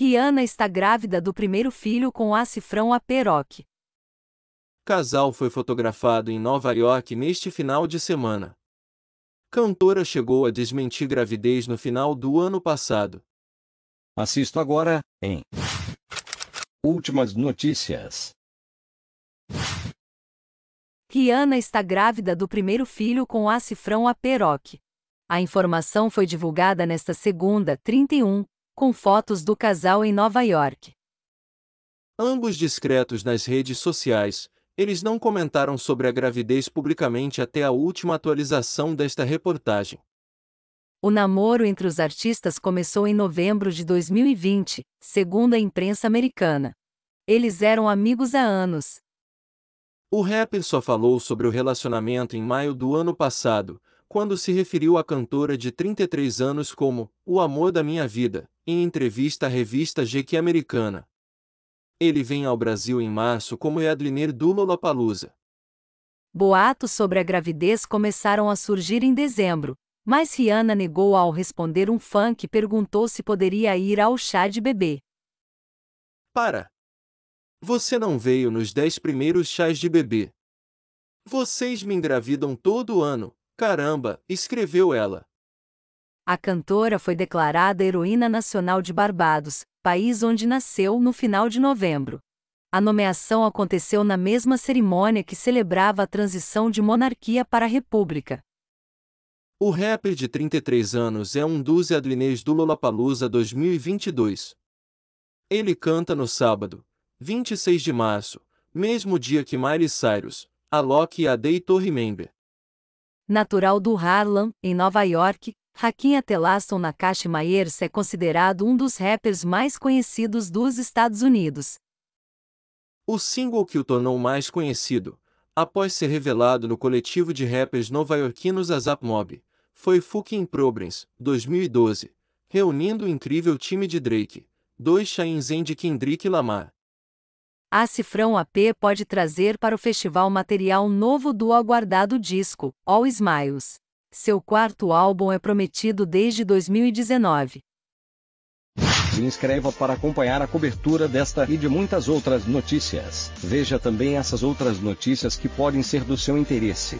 Rihanna está grávida do primeiro filho com a cifrão AP Casal foi fotografado em Nova York neste final de semana. Cantora chegou a desmentir gravidez no final do ano passado. Assisto agora em Últimas notícias. Rihanna está grávida do primeiro filho com a cifrão AP A informação foi divulgada nesta segunda, 31, com fotos do casal em Nova York. Ambos discretos nas redes sociais, eles não comentaram sobre a gravidez publicamente até a última atualização desta reportagem. O namoro entre os artistas começou em novembro de 2020, segundo a imprensa americana. Eles eram amigos há anos. O rapper só falou sobre o relacionamento em maio do ano passado, quando se referiu à cantora de 33 anos como o amor da minha vida, em entrevista à revista GQ americana. Ele vem ao Brasil em março como Eadliner do Lollapalooza. Boatos sobre a gravidez começaram a surgir em dezembro, mas Rihanna negou ao responder um fã que perguntou se poderia ir ao chá de bebê. Para! Você não veio nos dez primeiros chás de bebê. Vocês me engravidam todo ano, caramba, escreveu ela. A cantora foi declarada heroína nacional de Barbados, país onde nasceu, no final de novembro. A nomeação aconteceu na mesma cerimônia que celebrava a transição de monarquia para a república. O rapper de 33 anos é um dos adlinês do Lollapalooza 2022. Ele canta no sábado, 26 de março, mesmo dia que Miley Cyrus, Alok e a Torre Member. Natural do Harlem, em Nova York, Hakim Atelaston Nakashi Myers é considerado um dos rappers mais conhecidos dos Estados Unidos. O single que o tornou mais conhecido, após ser revelado no coletivo de rappers novaiorquinos Azap Mob, foi Fucking Problems, 2012, reunindo o incrível time de Drake, dois Shines e Kendrick Lamar. A Cifrão AP pode trazer para o festival material novo do aguardado disco, All Smiles. Seu quarto álbum é prometido desde 2019. Se inscreva para acompanhar a cobertura desta e de muitas outras notícias. Veja também essas outras notícias que podem ser do seu interesse.